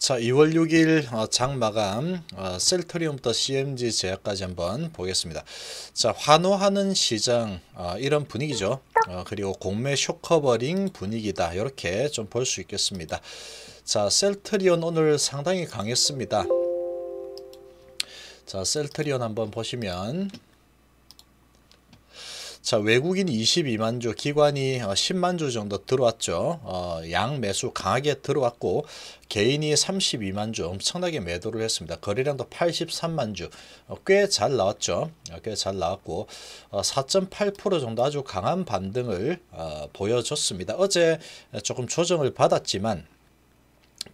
자 2월 6일 어, 장마감 어, 셀트리움부터 CMG 제약까지 한번 보겠습니다. 자 환호하는 시장 어, 이런 분위기죠. 그리고 공매 쇼커버링 분위기다 이렇게 좀 볼 수 있겠습니다. 자 셀트리온 오늘 상당히 강했습니다. 자 셀트리온 한번 보시면 자, 외국인 22만 주, 기관이 10만 어, 주 정도 들어왔죠. 어, 양 매수 강하게 들어왔고 개인이 32만 주 엄청나게 매도를 했습니다. 거래량도 83만 주, 어, 꽤 잘 나왔죠. 어, 꽤잘 나왔고 어, 4.8% 정도 아주 강한 반등을 어, 보여줬습니다. 어제 조금 조정을 받았지만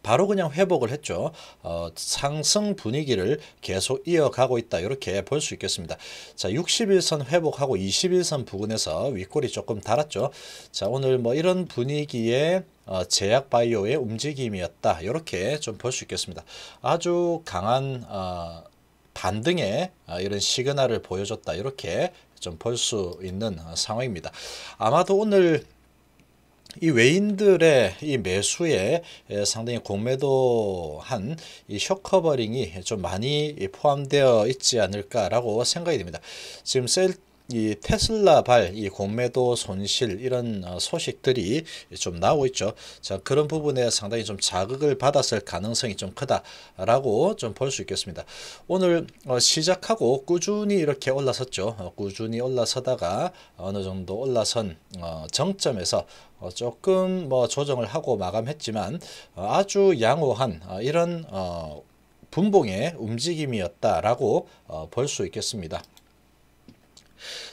바로 그냥 회복을 했죠. 어, 상승 분위기를 계속 이어가고 있다. 이렇게 볼 수 있겠습니다. 자, 60일선 회복하고 20일선 부근에서 윗골이 조금 달았죠. 자, 오늘 뭐 이런 분위기에 어, 제약바이오의 움직임이었다. 이렇게 좀 볼 수 있겠습니다. 아주 강한 어, 반등의 어, 이런 시그널을 보여줬다. 이렇게 좀 볼 수 있는 어, 상황입니다. 아마도 오늘 이 외인들의 이 매수에 상당히 공매도한 이 숏커버링이 좀 많이 포함되어 있지 않을까라고 생각이 됩니다. 지금 셀이 테슬라 발이 공매도 손실 이런 어, 소식들이 좀 나오고 있죠. 자 그런 부분에 상당히 좀 자극을 받았을 가능성이 좀 크다라고 좀 볼 수 있겠습니다. 오늘 어, 시작하고 꾸준히 이렇게 올라섰죠. 어, 꾸준히 올라서다가 어느 정도 올라선 정점에서 조금 뭐 조정을 하고 마감했지만 아주 양호한 이런 분봉의 움직임이었다라고 볼 수 있겠습니다.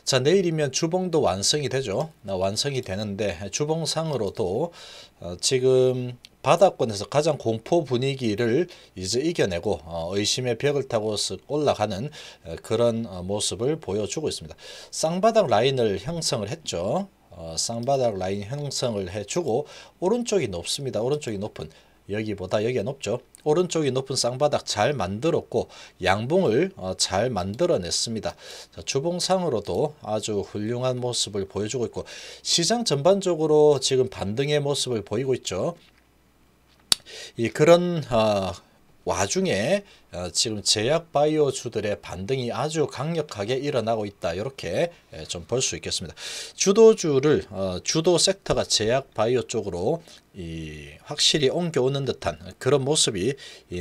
자 내일이면 주봉도 완성이 되죠. 아, 완성이 되는데 주봉상으로도 어, 지금 바닥권에서 가장 공포 분위기를 이제 이겨내고 어, 의심의 벽을 타고 올라가는 어, 그런 모습을 보여주고 있습니다. 쌍바닥 라인을 형성을 했죠. 쌍바닥 라인 형성을 해주고 오른쪽이 높습니다. 오른쪽이 높은 여기보다 여기가 높죠. 오른쪽이 높은 쌍바닥 잘 만들었고 양봉을 어, 잘 만들어냈습니다. 주봉상으로도 아주 훌륭한 모습을 보여주고 있고 시장 전반적으로 지금 반등의 모습을 보이고 있죠. 이 그런 어, 와중에 어, 지금 제약 바이오주들의 반등이 아주 강력하게 일어나고 있다. 이렇게 예, 좀볼 수 있겠습니다. 주도주를 어, 주도 섹터가 제약 바이오 쪽으로 확실히 옮겨오는 듯한 그런 모습이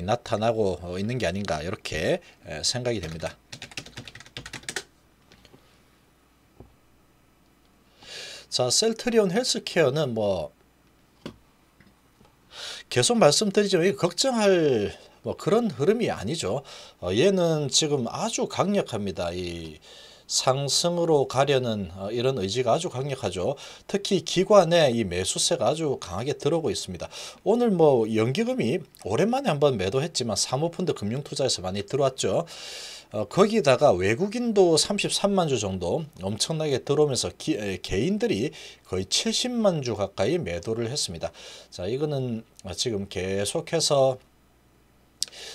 나타나고 어, 있는 게 아닌가 이렇게 예, 생각이 됩니다. 자, 셀트리온 헬스케어는 뭐 계속 말씀드리지만 걱정할 뭐 그런 흐름이 아니죠. 어, 얘는 지금 아주 강력합니다. 이 상승으로 가려는 어, 이런 의지가 아주 강력하죠. 특히 기관에 이 매수세가 아주 강하게 들어오고 있습니다. 오늘 뭐 연기금이 오랜만에 한번 매도했지만 사모펀드 금융투자에서 많이 들어왔죠. 어, 거기다가 외국인도 33만 주 정도 엄청나게 들어오면서 기, 에, 개인들이 거의 70만 주 가까이 매도를 했습니다. 자 이거는 지금 계속해서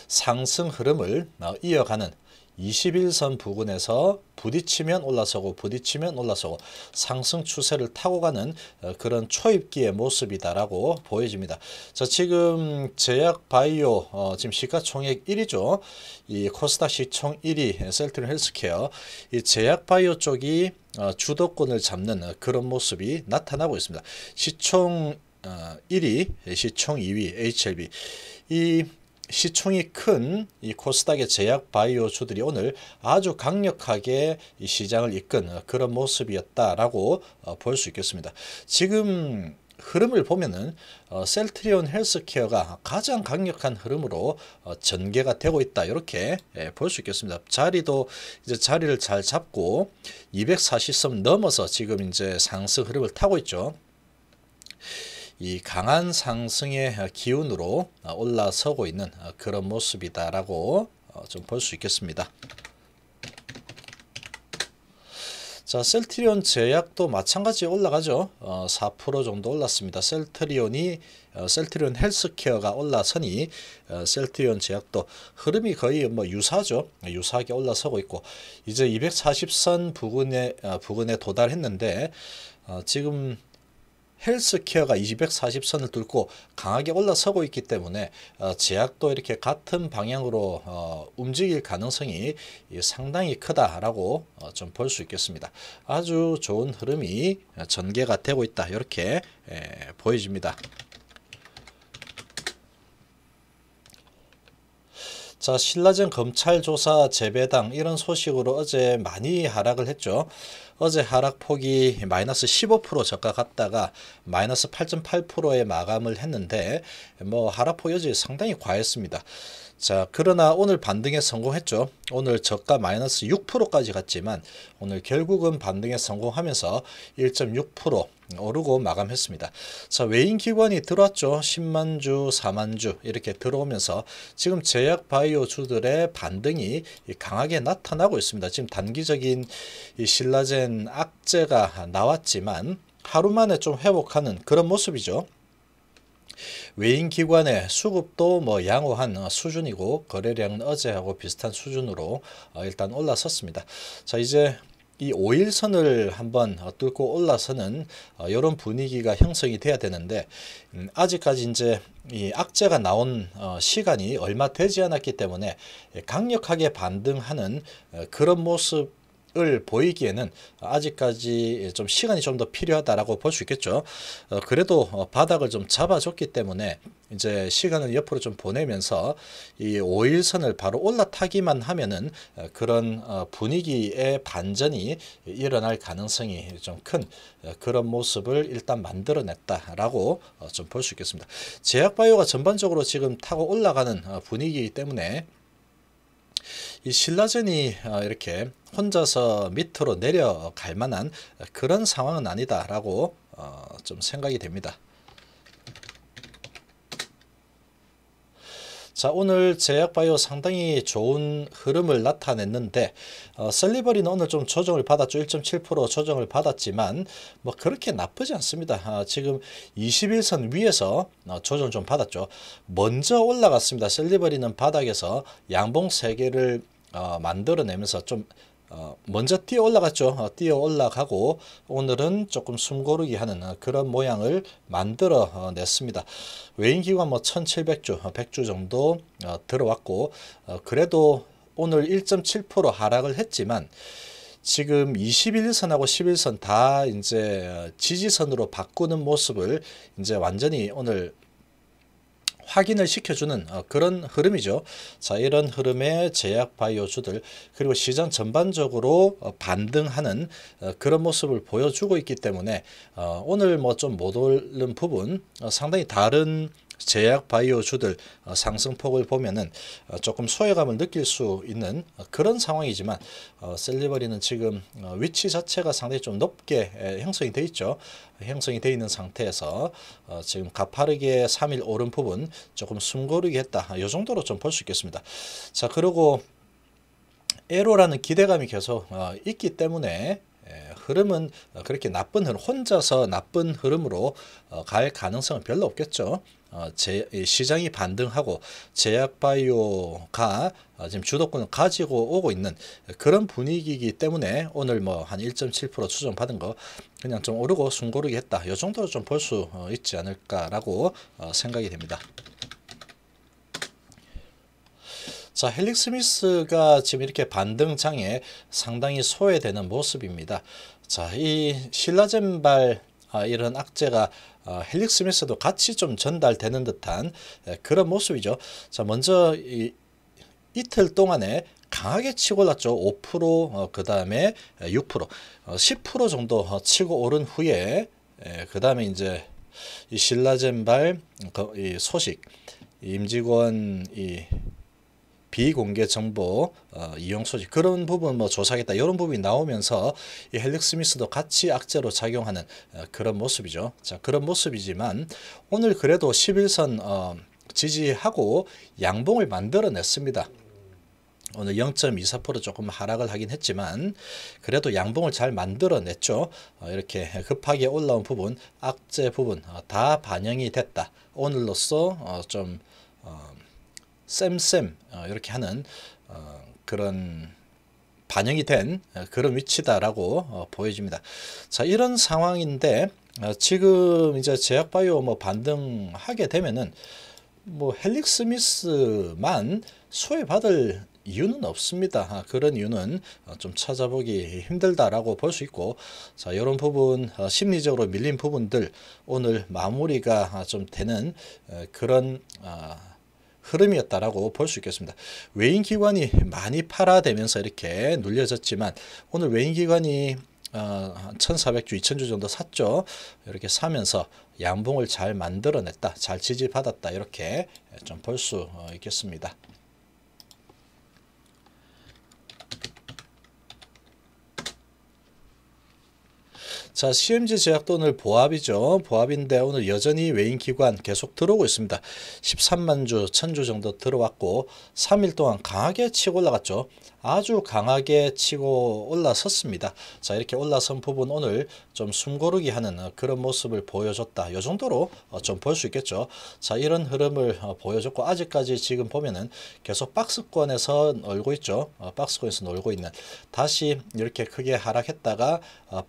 상승 흐름을 어, 이어가는 21선 부근에서 부딪히면 올라서고 부딪히면 올라서고 상승 추세를 타고 가는 어, 그런 초입기의 모습이다라고 보여집니다. 자 지금 제약바이오 어, 지금 시가총액 1위죠. 이 코스닥 시총 1위 예, 셀트리 헬스케어 이 제약바이오 쪽이 어, 주도권을 잡는 어, 그런 모습이 나타나고 있습니다. 시총 어, 1위 예, 시총 2위 HLB 이 시총이 큰 이 코스닥의 제약 바이오주들이 오늘 아주 강력하게 이 시장을 이끈 그런 모습이었다라고 어, 볼수 있겠습니다. 지금 흐름을 보면은 어, 셀트리온 헬스케어가 가장 강력한 흐름으로 어, 전개가 되고 있다 이렇게 예, 볼수 있겠습니다. 자리도 이제 자리를 잘 잡고 240선 넘어서 지금 이제 상승 흐름을 타고 있죠. 이 강한 상승의 기운으로 올라서고 있는 그런 모습이다라고 어, 좀볼 수 있겠습니다. 자 셀트리온 제약도 마찬가지 올라가죠 어, 4% 정도 올랐습니다 셀트리온이 어, 셀트리온 헬스케어가 올라서니 어, 셀트리온 제약도 흐름이 거의 뭐 유사죠 유사하게 올라서고 있고 이제 240선 부근에 어, 부근에 도달했는데 어, 지금 헬스케어가 240선을 뚫고 강하게 올라서고 있기 때문에 어, 제약도 이렇게 같은 방향으로 어, 움직일 가능성이 상당히 크다라고 어, 좀볼 수 있겠습니다. 아주 좋은 흐름이 전개가 되고 있다 이렇게 보여집니다. 자 신라젠 검찰 조사 재배당 이런 소식으로 어제 많이 하락을 했죠. 어제 하락폭이 마이너스 15% 저가 갔다가 마이너스 8.8%에 마감을 했는데 뭐 하락폭 여지 상당히 과했습니다. 자 그러나 오늘 반등에 성공했죠. 오늘 저가 마이너스 6%까지 갔지만 오늘 결국은 반등에 성공하면서 1.6% 오르고 마감했습니다. 자 외인 기관이 들어왔죠. 10만 주, 4만 주 이렇게 들어오면서 지금 제약 바이오 주들의 반등이 강하게 나타나고 있습니다. 지금 단기적인 이 신라젠 악재가 나왔지만 하루 만에 좀 회복하는 그런 모습이죠. 외인 기관의 수급도 뭐 양호한 수준이고 거래량은 어제하고 비슷한 수준으로 어, 일단 올라섰습니다. 자 이제 이 5일선을 한번 어, 뚫고 올라서는 이런 어, 분위기가 형성이 돼야 되는데 음, 아직까지 이제 이 악재가 나온 시간이 얼마 되지 않았기 때문에 강력하게 반등하는 그런 모습 을 보이기에는 아직까지 좀 시간이 좀 더 필요하다라고 볼 수 있겠죠. 어, 그래도 어, 바닥을 좀 잡아줬기 때문에 이제 시간을 옆으로 좀 보내면서 이 5일선을 바로 올라타기만 하면은 어, 그런 분위기의 반전이 일어날 가능성이 좀 큰 그런 모습을 일단 만들어냈다라고 좀 볼 수 있겠습니다. 제약바이오가 전반적으로 지금 타고 올라가는 분위기이기 때문에 이 신라전이 어, 이렇게 혼자서 밑으로 내려갈 만한 그런 상황은 아니다라고 어, 좀 생각이 됩니다. 자 오늘 제약바이오 상당히 좋은 흐름을 나타냈는데 어, 셀리버리는 오늘 좀 조정을 받았죠. 1.7% 조정을 받았지만 뭐 그렇게 나쁘지 않습니다. 아, 지금 21선 위에서 어, 조정 좀 받았죠. 먼저 올라갔습니다. 셀리버리는 바닥에서 양봉 3개를 어, 만들어내면서 좀 어, 먼저 뛰어 올라갔죠. 어, 뛰어 올라가고 오늘은 조금 숨고르기 하는 어, 그런 모양을 만들어 냈습니다. 외인기가 뭐 1700주, 100주 정도 들어왔고 그래도 오늘 1.7% 하락을 했지만 지금 21선하고 11선 다 이제 지지선으로 바꾸는 모습을 이제 완전히 오늘 확인을 시켜주는 어, 그런 흐름이죠. 자 이런 흐름의 제약 바이오주들 그리고 시장 전반적으로 어, 반등하는 어, 그런 모습을 보여주고 있기 때문에 오늘 뭐 좀못 오른 부분 상당히 다른 제약 바이오주들 어, 상승폭을 보면은 어, 조금 소외감을 느낄 수 있는 어, 그런 상황이지만 셀리버리는 지금 위치 자체가 상당히 좀 높게 형성이 돼 있죠. 형성이 돼 있는 상태에서 지금 가파르게 3일 오른 부분 조금 숨고르게 했다. 이 아, 정도로 좀 볼 수 있겠습니다. 자 그리고 에로라는 기대감이 계속 있기 때문에 흐름은 어, 그렇게 나쁜 흐름, 혼자서 나쁜 흐름으로 어, 갈 가능성은 별로 없겠죠. 어, 시장이 반등하고 제약바이오가 지금 주도권을 가지고 오고 있는 그런 분위기이기 때문에 오늘 뭐 한 1.7% 추정 받은 거 그냥 좀 오르고 숨고르기 했다. 이 정도로 좀 볼 수 있지 않을까라고 생각이 됩니다. 자, 헬릭 스미스가 지금 이렇게 반등장에 상당히 소외되는 모습입니다. 자, 이실라젠발 아, 이런 악재가 아, 헬릭 스에서도 같이 좀 전달되는 듯한 예, 그런 모습이죠. 자, 먼저 이, 이틀 동안에 강하게 치고 올랐죠. 5% 어, 그 다음에 6% 예, 어, 10% 정도 어, 치고 오른 후에 예, 그 다음에 이제 이 신라젠발 그, 이 소식 임직원 이 비공개 정보 어, 이용 소지 그런 부분 뭐 조사하겠다 이런 부분이 나오면서 이 헬릭 스미스도 같이 악재로 작용하는 어, 그런 모습이죠. 자 그런 모습이지만 오늘 그래도 11선 어, 지지하고 양봉을 만들어냈습니다. 오늘 0.24% 조금 하락을 하긴 했지만 그래도 양봉을 잘 만들어냈죠. 어, 이렇게 급하게 올라온 부분, 악재 부분 어, 다 반영이 됐다. 오늘로써 어, 좀 쌤쌤 어, 이렇게 하는 어, 그런 반영이 된 어, 그런 위치다라고 보여집니다. 자 이런 상황인데 지금 이제 제약바이오 뭐 반등하게 되면은 뭐 헬릭 스미스만 소외받을 이유는 없습니다. 아, 그런 이유는 좀 찾아보기 힘들다라고 볼 수 있고 자 이런 부분 심리적으로 밀린 부분들 오늘 마무리가 아, 좀 되는 그런 아, 흐름이었다라고 볼 수 있겠습니다. 외인기관이 많이 팔아대면서 이렇게 눌려졌지만 오늘 외인기관이 어, 1400주, 2000주 정도 샀죠. 이렇게 사면서 양봉을 잘 만들어냈다, 잘 지지받았다 이렇게 좀 볼수 어, 있겠습니다. 자, 시험지 제약 또 오늘 보합이죠. 보합인데 오늘 여전히 외인 기관 계속 들어오고 있습니다. 13만 주, 1000주 정도 들어왔고 3일 동안 강하게 치고 올라갔죠. 아주 강하게 치고 올라섰습니다. 자, 이렇게 올라선 부분 오늘 좀 숨고르기 하는 그런 모습을 보여줬다. 이 정도로 어, 좀볼 수 있겠죠. 자, 이런 흐름을 어, 보여줬고 아직까지 지금 보면은 계속 박스권에서 놀고 있죠. 어, 박스권에서 놀고 있는 다시 이렇게 크게 하락했다가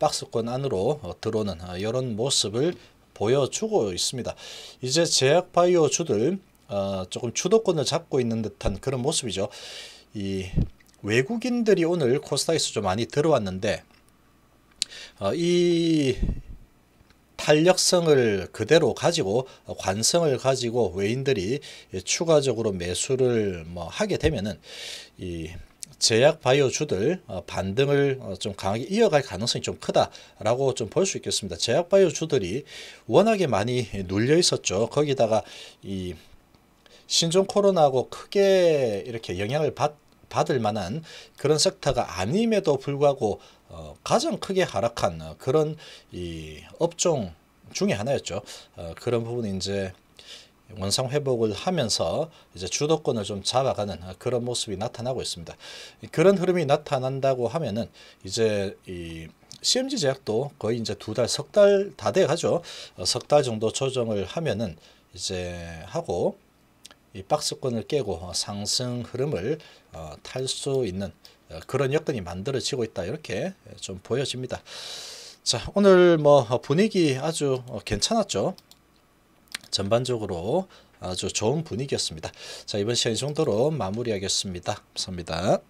박스권 안으로 안로 들어오는 어, 이런 모습을 보여주고 있습니다. 이제 제약바이오 주들 어, 조금 주도권을 잡고 있는 듯한 그런 모습이죠. 이 외국인들이 오늘 코스닥에서 좀 많이 들어왔는데 어, 이 탄력성을 그대로 가지고 관성을 가지고 외인들이 추가적으로 매수를 뭐 하게 되면은 이 제약 바이오주들 어, 반등을 어, 좀 강하게 이어갈 가능성이 좀 크다라고 좀 볼 수 있겠습니다. 제약 바이오주들이 워낙에 많이 눌려 있었죠. 거기다가 이 신종 코로나하고 크게 이렇게 영향을 받 받을 만한 그런 섹터가 아님에도 불구하고 어, 가장 크게 하락한 어, 그런 이 업종 중에 하나였죠. 어, 그런 부분 이제 원상 회복을 하면서 이제 주도권을 좀 잡아가는 그런 모습이 나타나고 있습니다. 그런 흐름이 나타난다고 하면은 이제 이 CMG 제약도 거의 이제 두 달, 석 달 다 돼 가죠. 어, 석달 정도 조정을 하면은 이제 하고 이 박스권을 깨고 상승 흐름을 어, 탈수 있는 어, 그런 여건이 만들어지고 있다 이렇게 좀 보여집니다. 자 오늘 뭐 분위기 아주 괜찮았죠. 전반적으로 아주 좋은 분위기였습니다. 자 이번 시간 이 정도로 마무리하겠습니다. 감사합니다.